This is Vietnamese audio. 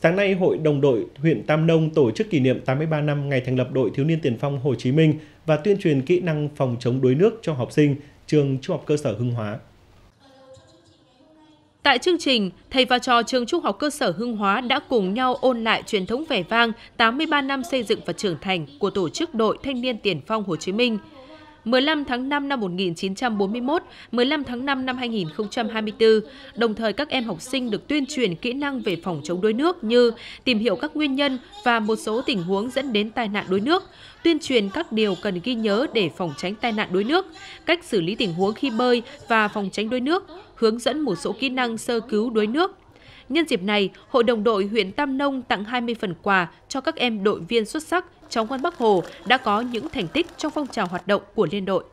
Sáng nay, Hội đồng đội huyện Tam Nông tổ chức kỷ niệm 83 năm ngày thành lập đội thiếu niên tiền phong Hồ Chí Minh và tuyên truyền kỹ năng phòng chống đuối nước cho học sinh trường Trung học cơ sở Hưng Hóa. Tại chương trình, thầy và trò trường Trung học cơ sở Hưng Hóa đã cùng nhau ôn lại truyền thống vẻ vang 83 năm xây dựng và trưởng thành của tổ chức đội thanh niên tiền phong Hồ Chí Minh – 15 tháng 5 năm 1941, 15 tháng 5 năm 2024. Đồng thời các em học sinh được tuyên truyền kỹ năng về phòng chống đuối nước như tìm hiểu các nguyên nhân và một số tình huống dẫn đến tai nạn đuối nước, tuyên truyền các điều cần ghi nhớ để phòng tránh tai nạn đuối nước, cách xử lý tình huống khi bơi và phòng tránh đuối nước, hướng dẫn một số kỹ năng sơ cứu đuối nước Nhân dịp này, Hội đồng đội huyện Tam Nông tặng 20 phần quà cho các em đội viên xuất sắc trong quân Bắc Hồ đã có những thành tích trong phong trào hoạt động của liên đội.